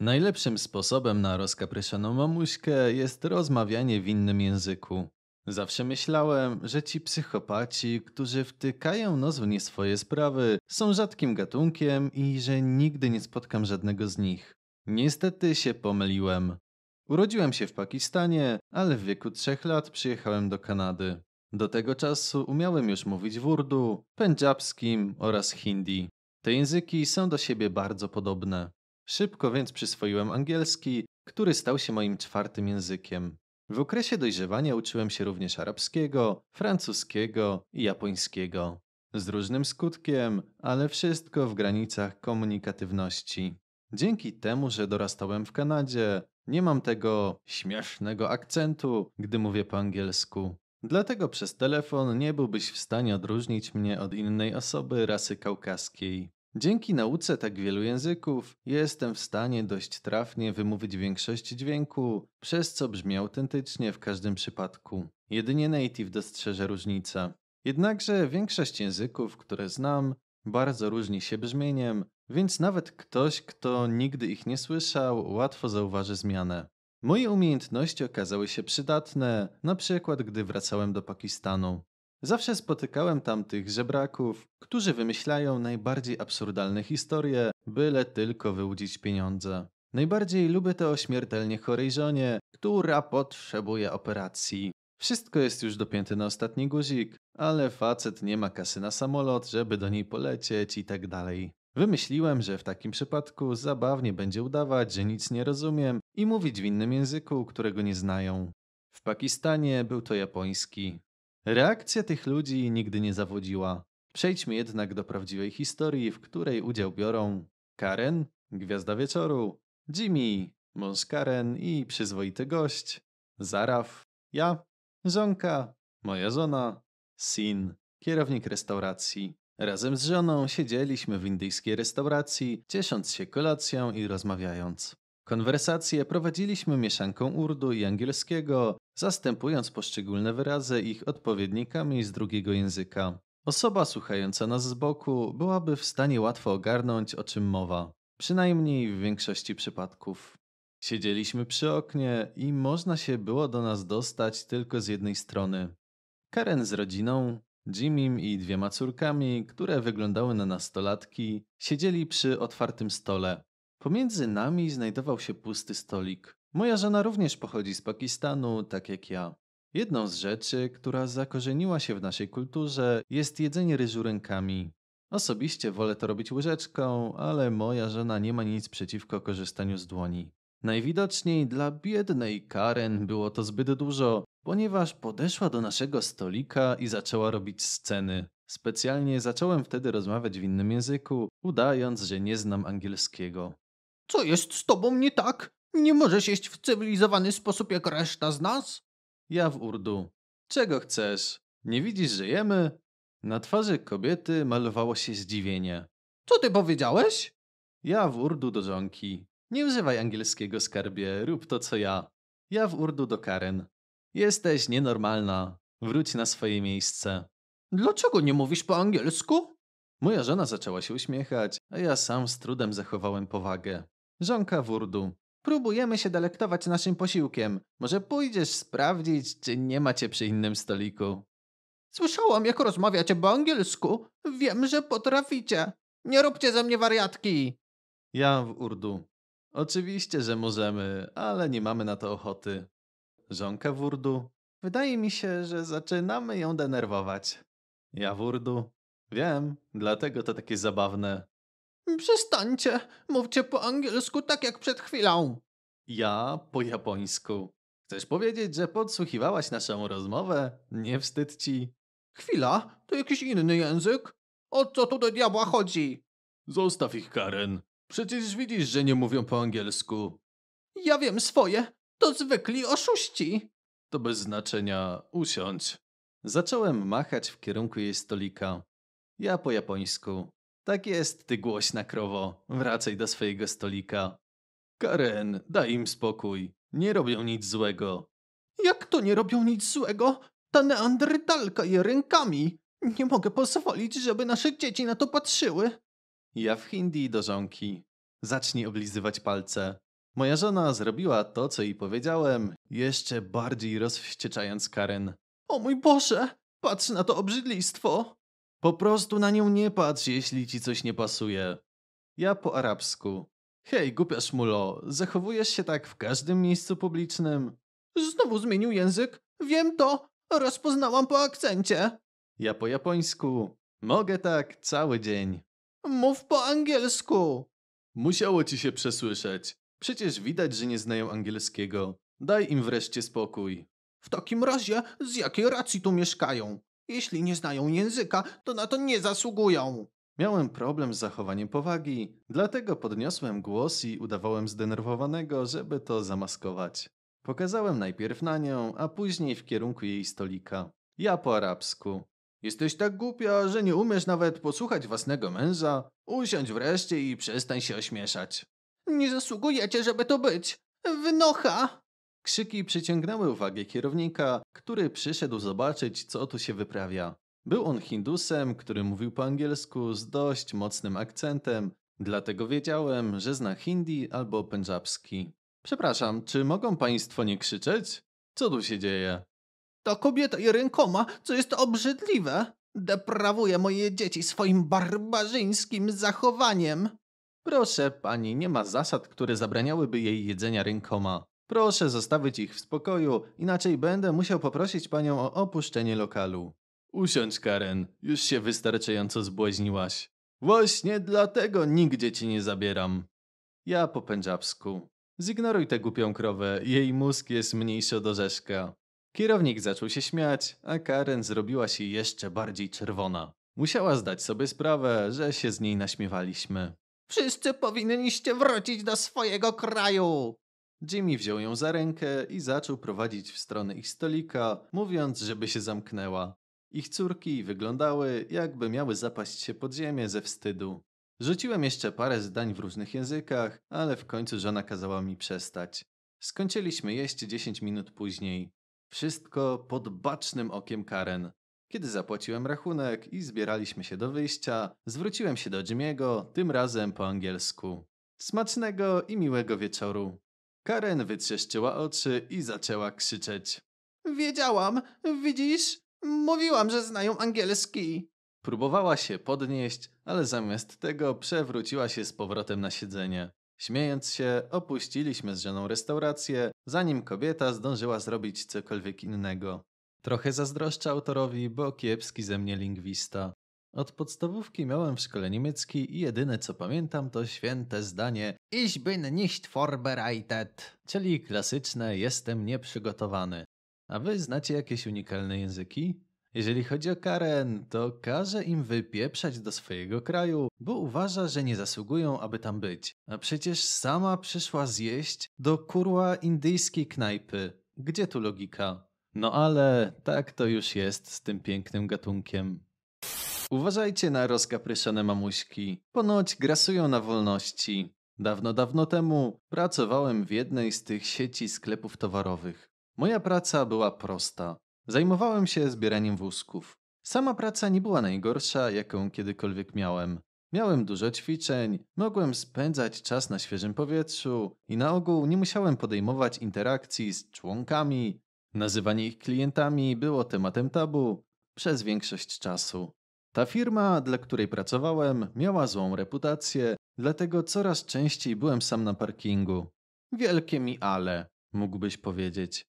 Najlepszym sposobem na rozkapryszoną mamuśkę jest rozmawianie w innym języku. Zawsze myślałem, że ci psychopaci, którzy wtykają nos w nie swoje sprawy, są rzadkim gatunkiem i że nigdy nie spotkam żadnego z nich. Niestety się pomyliłem. Urodziłem się w Pakistanie, ale w wieku trzech lat przyjechałem do Kanady. Do tego czasu umiałem już mówić w urdu, pendżabskim oraz hindi. Te języki są do siebie bardzo podobne. Szybko więc przyswoiłem angielski, który stał się moim czwartym językiem. W okresie dojrzewania uczyłem się również arabskiego, francuskiego i japońskiego. Z różnym skutkiem, ale wszystko w granicach komunikatywności. Dzięki temu, że dorastałem w Kanadzie, nie mam tego śmiesznego akcentu, gdy mówię po angielsku. Dlatego przez telefon nie byłbyś w stanie odróżnić mnie od innej osoby rasy kaukaskiej. Dzięki nauce tak wielu języków jestem w stanie dość trafnie wymówić większość dźwięku, przez co brzmi autentycznie w każdym przypadku. Jedynie native dostrzeże różnicę. Jednakże większość języków, które znam, bardzo różni się brzmieniem, więc nawet ktoś, kto nigdy ich nie słyszał, łatwo zauważy zmianę. Moje umiejętności okazały się przydatne, na przykład gdy wracałem do Pakistanu. Zawsze spotykałem tam tych żebraków, którzy wymyślają najbardziej absurdalne historie, byle tylko wyłudzić pieniądze. Najbardziej lubię to o śmiertelnie chorej żonie, która potrzebuje operacji. Wszystko jest już dopięte na ostatni guzik, ale facet nie ma kasy na samolot, żeby do niej polecieć i tak dalej. Wymyśliłem, że w takim przypadku zabawnie będzie udawać, że nic nie rozumiem i mówić w innym języku, którego nie znają. W Pakistanie był to japoński. Reakcja tych ludzi nigdy nie zawodziła. Przejdźmy jednak do prawdziwej historii, w której udział biorą Karen, Gwiazda Wieczoru, Jimmy, mąż Karen i przyzwoity gość, Zaraf, ja, żonka, moja żona, Sin, kierownik restauracji. Razem z żoną siedzieliśmy w indyjskiej restauracji, ciesząc się kolacją i rozmawiając. Konwersacje prowadziliśmy mieszanką urdu i angielskiego, zastępując poszczególne wyrazy ich odpowiednikami z drugiego języka. Osoba słuchająca nas z boku byłaby w stanie łatwo ogarnąć, o czym mowa, przynajmniej w większości przypadków. Siedzieliśmy przy oknie i można się było do nas dostać tylko z jednej strony. Karen z rodziną, Jimim i dwiema córkami, które wyglądały na nastolatki, siedzieli przy otwartym stole. Pomiędzy nami znajdował się pusty stolik. Moja żona również pochodzi z Pakistanu, tak jak ja. Jedną z rzeczy, która zakorzeniła się w naszej kulturze, jest jedzenie ryżu rękami. Osobiście wolę to robić łyżeczką, ale moja żona nie ma nic przeciwko korzystaniu z dłoni. Najwidoczniej dla biednej Karen było to zbyt dużo, ponieważ podeszła do naszego stolika i zaczęła robić sceny. Specjalnie zacząłem wtedy rozmawiać w innym języku, udając, że nie znam angielskiego. Co jest z tobą nie tak? Nie możesz jeść w cywilizowany sposób jak reszta z nas? Ja w urdu. Czego chcesz? Nie widzisz, że jemy? Na twarzy kobiety malowało się zdziwienie. Co ty powiedziałeś? Ja w urdu do żonki. Nie używaj angielskiego skarbie, rób to co ja. Ja w urdu do Karen. Jesteś nienormalna. Wróć na swoje miejsce. Dlaczego nie mówisz po angielsku? Moja żona zaczęła się uśmiechać, a ja sam z trudem zachowałem powagę. Żonka w urdu. Próbujemy się delektować naszym posiłkiem. Może pójdziesz sprawdzić, czy nie macie przy innym stoliku. Słyszałam, jak rozmawiacie po angielsku. Wiem, że potraficie. Nie róbcie ze mnie wariatki. Ja w urdu. Oczywiście, że możemy, ale nie mamy na to ochoty. Żonka w urdu. Wydaje mi się, że zaczynamy ją denerwować. Ja w urdu. Wiem, dlatego to takie zabawne. Przestańcie, mówcie po angielsku tak jak przed chwilą. Ja po japońsku. Chcesz powiedzieć, że podsłuchiwałaś naszą rozmowę? Nie wstyd ci? Chwila, to jakiś inny język? O co tu do diabła chodzi? Zostaw ich, Karen. Przecież widzisz, że nie mówią po angielsku. Ja wiem swoje. To zwykli oszuści. To bez znaczenia. Usiądź. Zacząłem machać w kierunku jej stolika. Ja po japońsku. Tak jest, ty głośna krowo. Wracaj do swojego stolika. Karen, daj im spokój. Nie robią nic złego. Jak to nie robią nic złego? Ta neandrytalka je rękami. Nie mogę pozwolić, żeby nasze dzieci na to patrzyły. Ja w Hindi do żonki. Zacznij oblizywać palce. Moja żona zrobiła to, co jej powiedziałem, jeszcze bardziej rozwścieczając Karen. O mój Boże! Patrz na to obrzydlistwo! Po prostu na nią nie patrz, jeśli ci coś nie pasuje. Ja po arabsku. Hej, głupia szmulo, zachowujesz się tak w każdym miejscu publicznym? Znowu zmienił język? Wiem to! Rozpoznałam po akcencie. Ja po japońsku. Mogę tak cały dzień. Mów po angielsku! Musiało ci się przesłyszeć. Przecież widać, że nie znają angielskiego. Daj im wreszcie spokój. W takim razie, z jakiej racji tu mieszkają? Jeśli nie znają języka, to na to nie zasługują. Miałem problem z zachowaniem powagi, dlatego podniosłem głos i udawałem zdenerwowanego, żeby to zamaskować. Pokazałem najpierw na nią, a później w kierunku jej stolika. Ja po arabsku. Jesteś tak głupia, że nie umiesz nawet posłuchać własnego męża. Usiądź wreszcie i przestań się ośmieszać. Nie zasługujecie, żeby to być. Wynocha! Krzyki przyciągnęły uwagę kierownika, który przyszedł zobaczyć, co tu się wyprawia. Był on Hindusem, który mówił po angielsku z dość mocnym akcentem, dlatego wiedziałem, że zna hindi albo pendżabski. Przepraszam, czy mogą państwo nie krzyczeć? Co tu się dzieje? Ta kobieta i rękoma, co jest obrzydliwe, deprawuje moje dzieci swoim barbarzyńskim zachowaniem. Proszę pani, nie ma zasad, które zabraniałyby jej jedzenia rękoma. Proszę zostawić ich w spokoju, inaczej będę musiał poprosić panią o opuszczenie lokalu. Usiądź, Karen, już się wystarczająco zbłaźniłaś. Właśnie dlatego nigdzie ci nie zabieram. Ja po pędziabsku. Zignoruj tę głupią krowę, jej mózg jest mniejszy od orzeszka. Kierownik zaczął się śmiać, a Karen zrobiła się jeszcze bardziej czerwona. Musiała zdać sobie sprawę, że się z niej naśmiewaliśmy. Wszyscy powinniście wrócić do swojego kraju! Jimmy wziął ją za rękę i zaczął prowadzić w stronę ich stolika, mówiąc, żeby się zamknęła. Ich córki wyglądały, jakby miały zapaść się pod ziemię ze wstydu. Rzuciłem jeszcze parę zdań w różnych językach, ale w końcu żona kazała mi przestać. Skończyliśmy jeść 10 minut później. Wszystko pod bacznym okiem Karen. Kiedy zapłaciłem rachunek i zbieraliśmy się do wyjścia, zwróciłem się do Jimmy'ego, tym razem po angielsku. Smacznego i miłego wieczoru. Karen wytrzeszczyła oczy i zaczęła krzyczeć. Wiedziałam, widzisz? Mówiłam, że znają angielski. Próbowała się podnieść, ale zamiast tego przewróciła się z powrotem na siedzenie. Śmiejąc się, opuściliśmy z żoną restaurację, zanim kobieta zdążyła zrobić cokolwiek innego. Trochę zazdroszczę autorowi, bo kiepski ze mnie lingwista. Od podstawówki miałem w szkole niemiecki i jedyne co pamiętam to święte zdanie Ich bin nicht vorbereitet, czyli klasyczne jestem nieprzygotowany. A wy znacie jakieś unikalne języki? Jeżeli chodzi o Karen, to każe im wypieprzać do swojego kraju, bo uważa, że nie zasługują, aby tam być. A przecież sama przyszła zjeść do kurła indyjskiej knajpy. Gdzie tu logika? No ale tak to już jest z tym pięknym gatunkiem. Uważajcie na rozkapryszone mamuśki. Ponoć grasują na wolności. Dawno, dawno temu pracowałem w jednej z tych sieci sklepów towarowych. Moja praca była prosta. Zajmowałem się zbieraniem wózków. Sama praca nie była najgorsza, jaką kiedykolwiek miałem. Miałem dużo ćwiczeń, mogłem spędzać czas na świeżym powietrzu i na ogół nie musiałem podejmować interakcji z członkami. Nazywanie ich klientami było tematem tabu przez większość czasu. Ta firma, dla której pracowałem, miała złą reputację, dlatego coraz częściej byłem sam na parkingu. Wielkie mi ale, mógłbyś powiedzieć.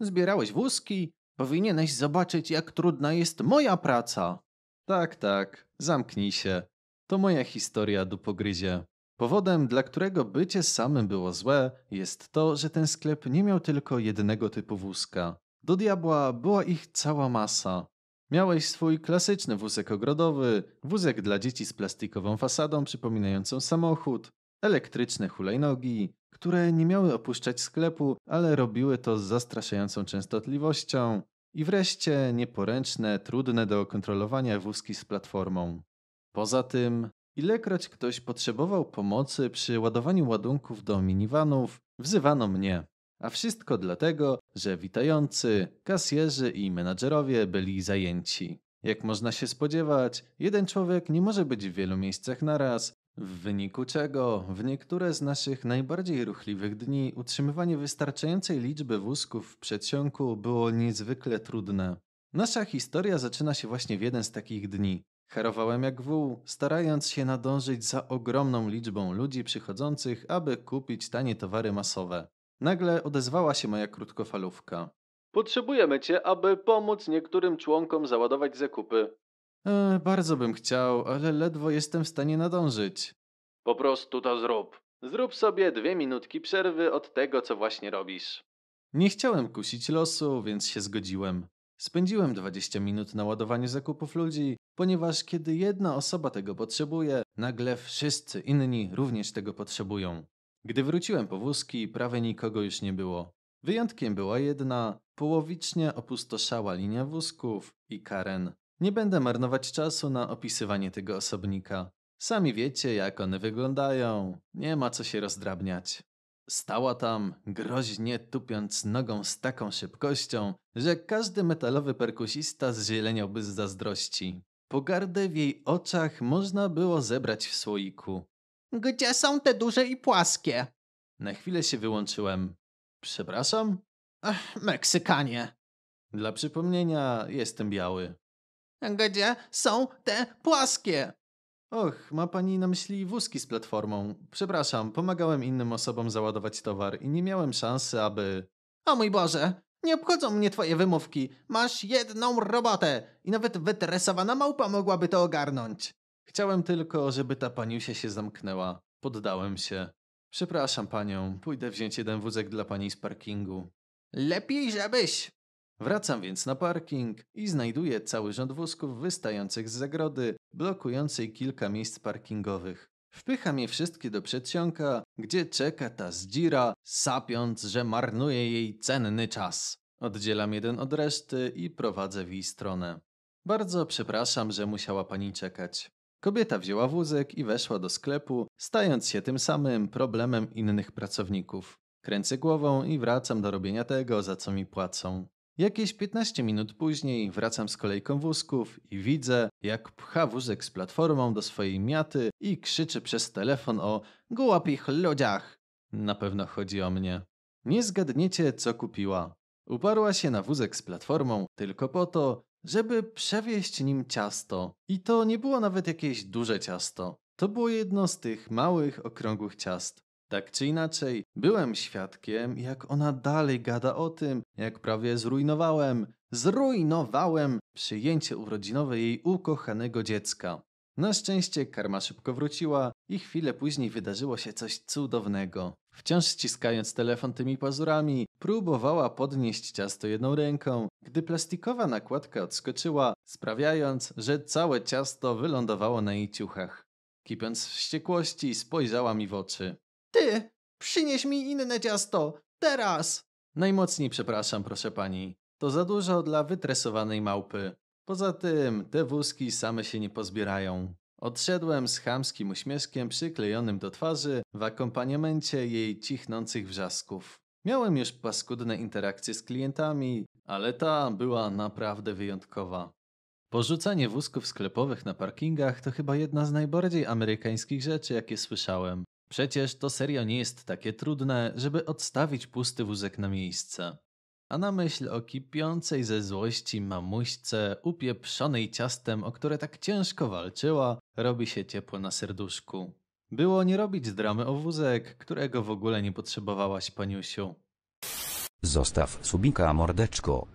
Zbierałeś wózki? Powinieneś zobaczyć, jak trudna jest moja praca. Tak, tak, zamknij się. To moja historia do pogryzie. Powodem, dla którego bycie samym było złe, jest to, że ten sklep nie miał tylko jednego typu wózka. Do diabła była ich cała masa. Miałeś swój klasyczny wózek ogrodowy, wózek dla dzieci z plastikową fasadą przypominającą samochód, elektryczne hulajnogi, które nie miały opuszczać sklepu, ale robiły to z zastraszającą częstotliwością, i wreszcie nieporęczne, trudne do kontrolowania wózki z platformą. Poza tym, ilekroć ktoś potrzebował pomocy przy ładowaniu ładunków do minivanów, wzywano mnie. A wszystko dlatego, że witający, kasjerzy i menadżerowie byli zajęci. Jak można się spodziewać, jeden człowiek nie może być w wielu miejscach naraz, w wyniku czego w niektóre z naszych najbardziej ruchliwych dni utrzymywanie wystarczającej liczby wózków w przedsionku było niezwykle trudne. Nasza historia zaczyna się właśnie w jeden z takich dni. Chorowałem jak wół, starając się nadążyć za ogromną liczbą ludzi przychodzących, aby kupić tanie towary masowe. Nagle odezwała się moja krótkofalówka. Potrzebujemy cię, aby pomóc niektórym członkom załadować zakupy. E, bardzo bym chciał, ale ledwo jestem w stanie nadążyć. Po prostu to zrób. Zrób sobie dwie minutki przerwy od tego, co właśnie robisz. Nie chciałem kusić losu, więc się zgodziłem. Spędziłem 20 minut na ładowanie zakupów ludzi, ponieważ kiedy jedna osoba tego potrzebuje, nagle wszyscy inni również tego potrzebują. Gdy wróciłem po wózki, prawie nikogo już nie było. Wyjątkiem była jedna połowicznie opustoszała linia wózków i Karen. Nie będę marnować czasu na opisywanie tego osobnika. Sami wiecie, jak one wyglądają. Nie ma co się rozdrabniać. Stała tam, groźnie tupiąc nogą z taką szybkością, że każdy metalowy perkusista zzieleniałby z zazdrości. Pogardę w jej oczach można było zebrać w słoiku. Gdzie są te duże i płaskie? Na chwilę się wyłączyłem. Przepraszam? Ach, Meksykanie. Dla przypomnienia, jestem biały. Gdzie są te płaskie? Och, ma pani na myśli wózki z platformą. Przepraszam, pomagałem innym osobom załadować towar i nie miałem szansy, aby. O mój Boże, nie obchodzą mnie twoje wymówki. Masz jedną robotę i nawet wytresowana małpa mogłaby to ogarnąć. Chciałem tylko, żeby ta paniusia się zamknęła. Poddałem się. Przepraszam panią, pójdę wziąć jeden wózek dla pani z parkingu. Lepiej, żebyś! Wracam więc na parking i znajduję cały rząd wózków wystających z zagrody, blokującej kilka miejsc parkingowych. Wpycham je wszystkie do przedsionka, gdzie czeka ta zdzira, sapiąc, że marnuje jej cenny czas. Oddzielam jeden od reszty i prowadzę w jej stronę. Bardzo przepraszam, że musiała pani czekać. Kobieta wzięła wózek i weszła do sklepu, stając się tym samym problemem innych pracowników. Kręcę głową i wracam do robienia tego, za co mi płacą. Jakieś 15 minut później wracam z kolejką wózków i widzę, jak pcha wózek z platformą do swojej miaty i krzyczy przez telefon o głupich ludziach. Na pewno chodzi o mnie. Nie zgadniecie, co kupiła. Uparła się na wózek z platformą tylko po to, żeby przewieźć nim ciasto. I to nie było nawet jakieś duże ciasto. To było jedno z tych małych, okrągłych ciast. Tak czy inaczej, byłem świadkiem, jak ona dalej gada o tym, jak prawie zrujnowałem, zrujnowałem przyjęcie urodzinowe jej ukochanego dziecka. Na szczęście karma szybko wróciła i chwilę później wydarzyło się coś cudownego. Wciąż ściskając telefon tymi pazurami, próbowała podnieść ciasto jedną ręką, gdy plastikowa nakładka odskoczyła, sprawiając, że całe ciasto wylądowało na jej ciuchach. Kipiąc wściekłości, spojrzała mi w oczy. Ty! Przynieś mi inne ciasto! Teraz! Najmocniej przepraszam, proszę pani. To za dużo dla wytresowanej małpy. Poza tym, te wózki same się nie pozbierają. Odszedłem z chamskim uśmieszkiem przyklejonym do twarzy w akompaniamencie jej cichnących wrzasków. Miałem już paskudne interakcje z klientami ale ta była naprawdę wyjątkowa. Porzucanie wózków sklepowych na parkingach to chyba jedna z najbardziej amerykańskich rzeczy, jakie słyszałem. Przecież to serio nie jest takie trudne, żeby odstawić pusty wózek na miejsce. A na myśl o kipiącej ze złości mamuśce, upieprzonej ciastem, o które tak ciężko walczyła, robi się ciepło na serduszku. Było nie robić dramy o wózek, którego w ogóle nie potrzebowałaś, paniusiu. Zostaw subika mordeczko.